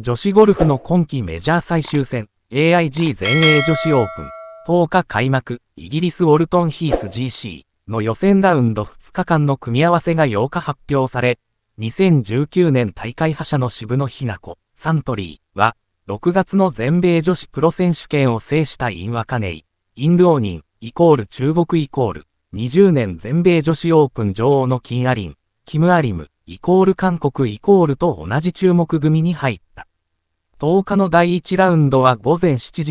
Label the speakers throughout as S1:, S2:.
S1: 女子ゴルフの今季メジャー最終戦 AIG 全英女子オープン10日開幕イギリスウォルトンヒース GC の予選ラウンド2日間の組み合わせが8日発表され2019年大会覇者の渋野日向子サントリーは6月の全米女子プロ選手権を制したインワカネイインルオーニンイコール中国イコール20年全米女子オープン女王のキンアリンキムアリムイコール韓国イコールと同じ注目組に入った10日の第1ラウンドは午前7時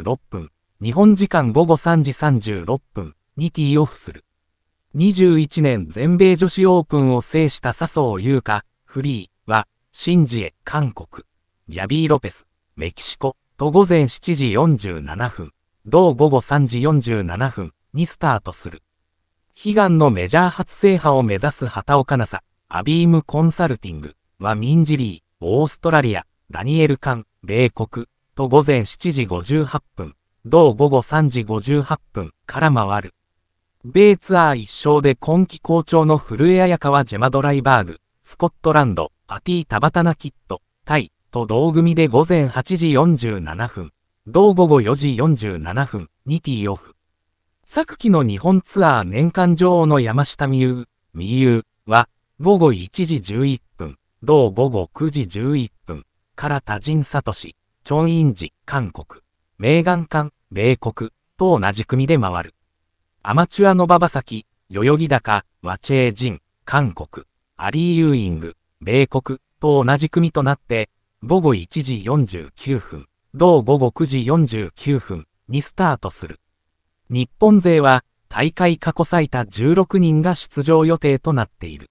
S1: 36分、日本時間午後3時36分にティーオフする。21年全米女子オープンを制した笹生優香、フリーは、シンジエ、韓国、ヤビー・ロペス、メキシコ、と午前7時47分、同午後3時47分にスタートする。悲願のメジャー初制覇を目指す畑岡奈紗、アビームコンサルティングはミンジリー、オーストラリア、ダニエル艦、米国、と午前7時58分、同午後3時58分から回る。米ツアー一勝で今季好調の古江彩香はジェマドライバーグ、スコットランド、パティ・タバタナ・キット、タイ、と同組で午前8時47分、同午後4時47分にティーオフ。昨季の日本ツアー年間女王の山下美優、美優は、午後1時11分、同午後9時11分から多人サトシ、チョンインジ、韓国、メーガン艦、米国、と同じ組で回る。アマチュアの馬場先、代々木高、和チェージン、韓国、アリー・ユーイング、米国、と同じ組となって、午後1時49分、同午後9時49分にスタートする。日本勢は大会過去最多16人が出場予定となっている。